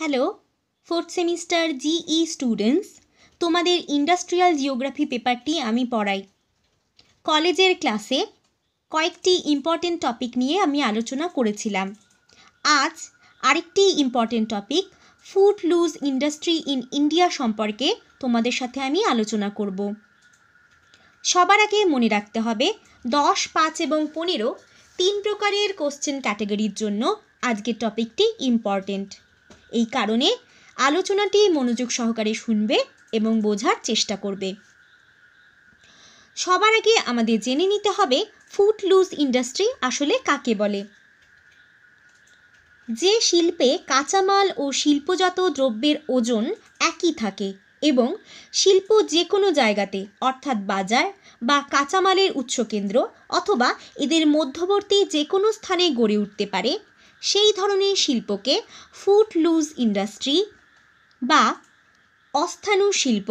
hello fourth semester GE students তোমাদের industrial geography পেপারটি আমি পড়াই কলেজের ক্লাসে কয়েকটি ইম্পর্টেন্ট টপিক নিয়ে আমি আলোচনা করেছিলাম আজ আরেকটি important topic food loose industry in India সম্পর্কে তোমাদের সাথে আমি আলোচনা করব সবার আগে মনে রাখতে হবে দশ পাঁচ এবং পনেরো তিন প্রকারের কোশ্চেন ক্যাটাগরির জন্য আজকের টপিকটি ইম্পর্টেন্ট এই কারণে আলোচনাটি মনোযোগ সহকারে শুনবে এবং বোঝার চেষ্টা করবে সবার আগে আমাদের জেনে নিতে হবে ফুড লুজ ইন্ডাস্ট্রি আসলে কাকে বলে যে শিল্পে কাঁচামাল ও শিল্পজাত দ্রব্যের ওজন একই থাকে এবং শিল্প যে কোনো জায়গাতে অর্থাৎ বাজার বা কাঁচামালের উৎসকেন্দ্র অথবা এদের মধ্যবর্তী যে কোনো স্থানে গড়ে উঠতে পারে সেই ধরনের শিল্পকে ফুট লুজ ইন্ডাস্ট্রি বা অস্থানু শিল্প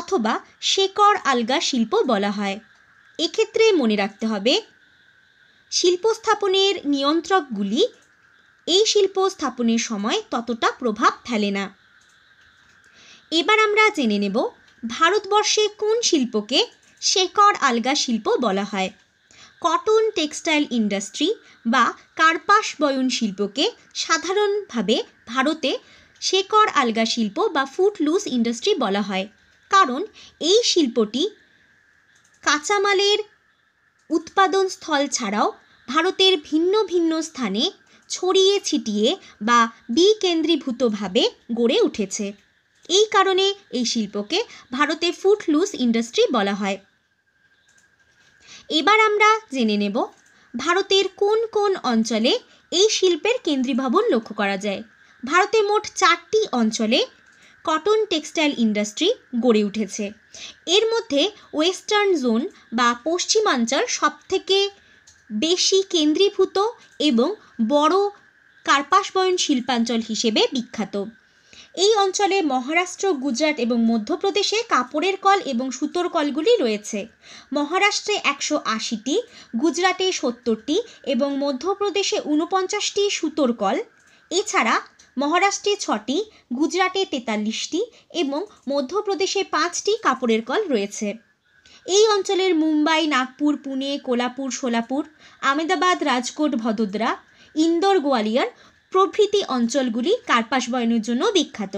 অথবা শেকড় আলগা শিল্প বলা হয় এক্ষেত্রে মনে রাখতে হবে শিল্প স্থাপনের নিয়ন্ত্রকগুলি এই শিল্প স্থাপনের সময় ততটা প্রভাব ফেলে না এবার আমরা জেনে নেব ভারতবর্ষে কোন শিল্পকে শেকড় আলগা শিল্প বলা হয় কটন টেক্সটাইল ইন্ডাস্ট্রি বা কার্পাস বয়ন শিল্পকে সাধারণভাবে ভারতে শেকড় আলগা শিল্প বা ফুট লুজ ইন্ডাস্ট্রি বলা হয় কারণ এই শিল্পটি কাঁচামালের উৎপাদন স্থল ছাড়াও ভারতের ভিন্ন ভিন্ন স্থানে ছড়িয়ে ছিটিয়ে বা বিকেন্দ্রীভূতভাবে গড়ে উঠেছে এই কারণে এই শিল্পকে ভারতে ফুট লুজ ইন্ডাস্ট্রি বলা হয় এবার আমরা জেনে নেব ভারতের কোন কোন অঞ্চলে এই শিল্পের কেন্দ্রীভবন লক্ষ্য করা যায় ভারতে মোট চারটি অঞ্চলে কটন টেক্সটাইল ইন্ডাস্ট্রি গড়ে উঠেছে এর মধ্যে ওয়েস্টার্ন জোন বা পশ্চিমাঞ্চল সবথেকে বেশি কেন্দ্রীভূত এবং বড় বয়ন শিল্পাঞ্চল হিসেবে বিখ্যাত এই অঞ্চলে মহারাষ্ট্র গুজরাট এবং মধ্যপ্রদেশে কাপড়ের কল এবং সুতোর কলগুলি রয়েছে মহারাষ্ট্রে একশো আশিটি গুজরাটে সত্তরটি এবং মধ্যপ্রদেশে ঊনপঞ্চাশটি সুতোর কল এছাড়া মহারাষ্ট্রে ছটি গুজরাটে তেতাল্লিশটি এবং মধ্যপ্রদেশে পাঁচটি কাপড়ের কল রয়েছে এই অঞ্চলের মুম্বাই নাগপুর পুনে কোলাপুর সোলাপুর আমেদাবাদ রাজকোট ভদোদরা ইন্দোর গোয়ালিয়র প্রভৃতি অঞ্চলগুলি কার্পাস বয়নের জন্য বিখ্যাত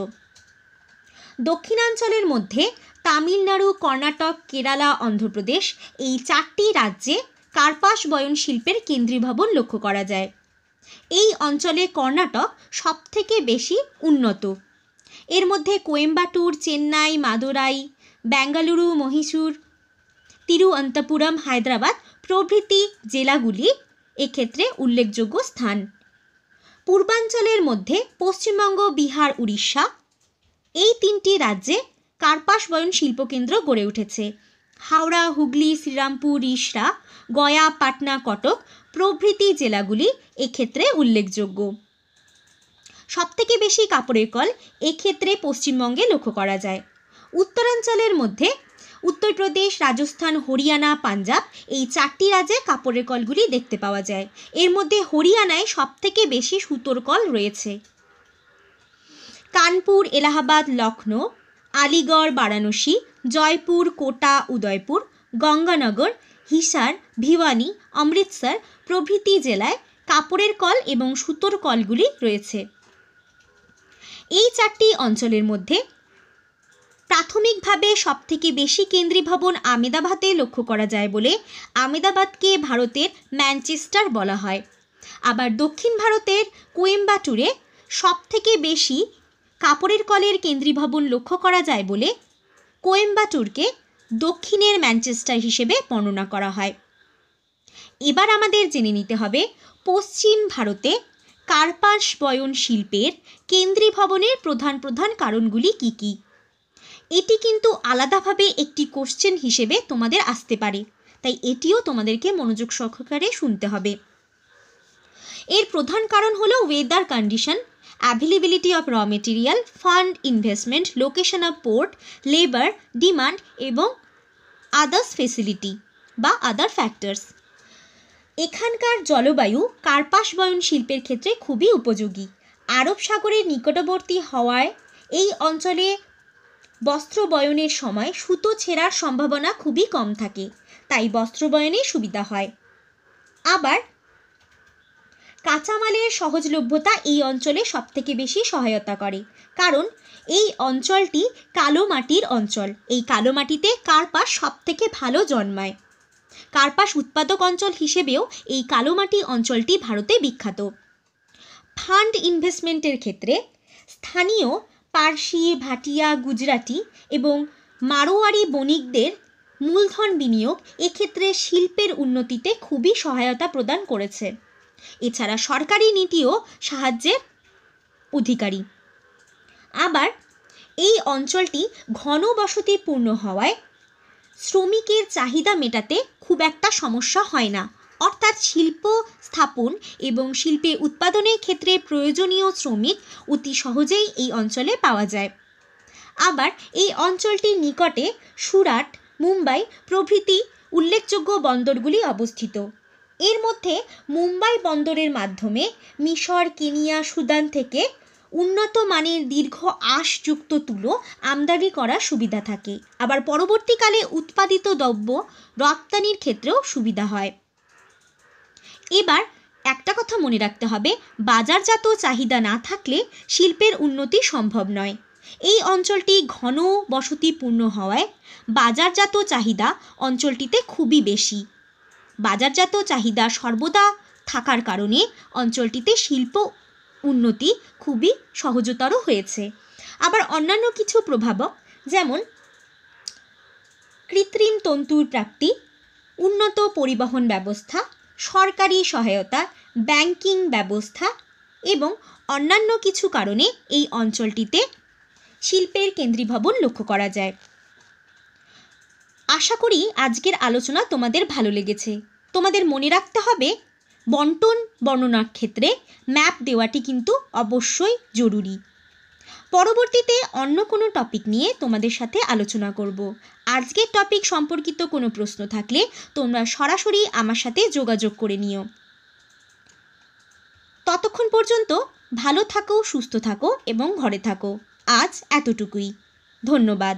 দক্ষিণাঞ্চলের মধ্যে তামিলনাড়ু কর্ণাটক কেরালা অন্ধ্রপ্রদেশ এই চারটি রাজ্যে কার্পাস বয়ন শিল্পের কেন্দ্রীভবন লক্ষ্য করা যায় এই অঞ্চলে কর্ণাটক সবথেকে বেশি উন্নত এর মধ্যে কোয়েম্বাটুর চেন্নাই মাদুরাই বেঙ্গালুরু মহীশূর তিরুঅন্তপুরম হায়দ্রাবাদ প্রভৃতি জেলাগুলি এক্ষেত্রে উল্লেখযোগ্য স্থান পূর্বাঞ্চলের মধ্যে পশ্চিমবঙ্গ বিহার উড়িষ্যা এই তিনটি রাজ্যে কার্পাস বয়ন শিল্পকেন্দ্র গড়ে উঠেছে হাওড়া হুগলি শ্রীরামপুর ইশরা গয়া পাটনা কটক প্রভৃতি জেলাগুলি এক্ষেত্রে উল্লেখযোগ্য সবথেকে বেশি কাপড়ের কল এক্ষেত্রে পশ্চিমবঙ্গে লক্ষ্য করা যায় উত্তরাঞ্চলের মধ্যে উত্তরপ্রদেশ রাজস্থান হরিয়ানা পাঞ্জাব এই চারটি রাজ্যে কাপড়ের কলগুলি দেখতে পাওয়া যায় এর মধ্যে হরিয়ানায় সবথেকে বেশি সুতোর কল রয়েছে কানপুর এলাহাবাদ লখনৌ আলিগড় বারাণসী জয়পুর কোটা উদয়পুর গঙ্গানগর হিসার ভিওয়ানি অমৃতসর প্রভৃতি জেলায় কাপড়ের কল এবং সুতোর কলগুলি রয়েছে এই চারটি অঞ্চলের মধ্যে প্রাথমিকভাবে সবথেকে বেশি কেন্দ্রীভবন আমেদাবাদে লক্ষ্য করা যায় বলে আমেদাবাদকে ভারতের ম্যানচেস্টার বলা হয় আবার দক্ষিণ ভারতের কোয়েম্বাটুরে সবথেকে বেশি কাপড়ের কলের কেন্দ্রীভবন লক্ষ্য করা যায় বলে কোয়েম্বাটুরকে দক্ষিণের ম্যানচেস্টার হিসেবে বর্ণনা করা হয় এবার আমাদের জেনে নিতে হবে পশ্চিম ভারতে কার্পাস বয়ন শিল্পের কেন্দ্রীভবনের প্রধান প্রধান কারণগুলি কী কী এটি কিন্তু আলাদাভাবে একটি কোশ্চেন হিসেবে তোমাদের আসতে পারে তাই এটিও তোমাদেরকে মনোযোগ সহকারে শুনতে হবে এর প্রধান কারণ হলো weather condition availability of raw material fund investment location of port labour demand এবং আদার্স ফেসিলিটি বা আদার ফ্যাক্টরস এখানকার জলবায়ু কার্পাস বয়ন শিল্পের ক্ষেত্রে খুবই উপযোগী আরব সাগরের নিকটবর্তী হওয়ায় এই অঞ্চলে বস্ত্র বয়নের সময় সুতো ছেঁড়ার সম্ভাবনা খুবই কম থাকে তাই বস্ত্র বয়নে সুবিধা হয় আবার কাঁচামালের সহজলভ্যতা এই অঞ্চলে সবথেকে বেশি সহায়তা করে কারণ এই অঞ্চলটি কালো মাটির অঞ্চল এই কালো মাটিতে কার্পাস সবথেকে ভালো জন্মায় কার্পাস উৎপাদক অঞ্চল হিসেবেও এই কালো মাটি অঞ্চলটি ভারতে বিখ্যাত ফান্ড ইনভেস্টমেন্টের ক্ষেত্রে স্থানীয় পার্সি ভাটিয়া গুজরাটি এবং মারোয়ারি বণিকদের মূলধন বিনিয়োগ এক্ষেত্রে শিল্পের উন্নতিতে খুবই সহায়তা প্রদান করেছে এছাড়া সরকারি নীতিও সাহায্যের অধিকারী আবার এই অঞ্চলটি ঘনবসতিপূর্ণ হওয়ায় শ্রমিকের চাহিদা মেটাতে খুব একটা সমস্যা হয় না অর্থাৎ শিল্প স্থাপন এবং শিল্পে উৎপাদনের ক্ষেত্রে প্রয়োজনীয় শ্রমিক অতি সহজেই এই অঞ্চলে পাওয়া যায় আবার এই অঞ্চলটির নিকটে সুরাট মুম্বাই প্রভৃতি উল্লেখযোগ্য বন্দরগুলি অবস্থিত এর মধ্যে মুম্বাই বন্দরের মাধ্যমে মিশর কেনিয়া সুদান থেকে উন্নত মানের দীর্ঘ আশযুক্ত তুলো আমদানি করার সুবিধা থাকে আবার পরবর্তীকালে উৎপাদিত দ্রব্য রপ্তানির ক্ষেত্রেও সুবিধা হয় এবার একটা কথা মনে রাখতে হবে বাজারজাত চাহিদা না থাকলে শিল্পের উন্নতি সম্ভব নয় এই অঞ্চলটি ঘন বসতিপূর্ণ হওয়ায় বাজারজাত চাহিদা অঞ্চলটিতে খুবই বেশি বাজারজাত চাহিদা সর্বদা থাকার কারণে অঞ্চলটিতে শিল্প উন্নতি খুবই সহজতর হয়েছে আবার অন্যান্য কিছু প্রভাবক যেমন কৃত্রিম তন্তুর প্রাপ্তি উন্নত পরিবহন ব্যবস্থা সরকারি সহায়তা ব্যাংকিং ব্যবস্থা এবং অন্যান্য কিছু কারণে এই অঞ্চলটিতে শিল্পের কেন্দ্রীভবন লক্ষ্য করা যায় আশা করি আজকের আলোচনা তোমাদের ভালো লেগেছে তোমাদের মনে রাখতে হবে বন্টন বর্ণনার ক্ষেত্রে ম্যাপ দেওয়াটি কিন্তু অবশ্যই জরুরি পরবর্তীতে অন্য কোনো টপিক নিয়ে তোমাদের সাথে আলোচনা করব আজকের টপিক সম্পর্কিত কোনো প্রশ্ন থাকলে তোমরা সরাসরি আমার সাথে যোগাযোগ করে নিও ততক্ষণ পর্যন্ত ভালো থাকো সুস্থ থাকো এবং ঘরে থাকো আজ এতটুকুই ধন্যবাদ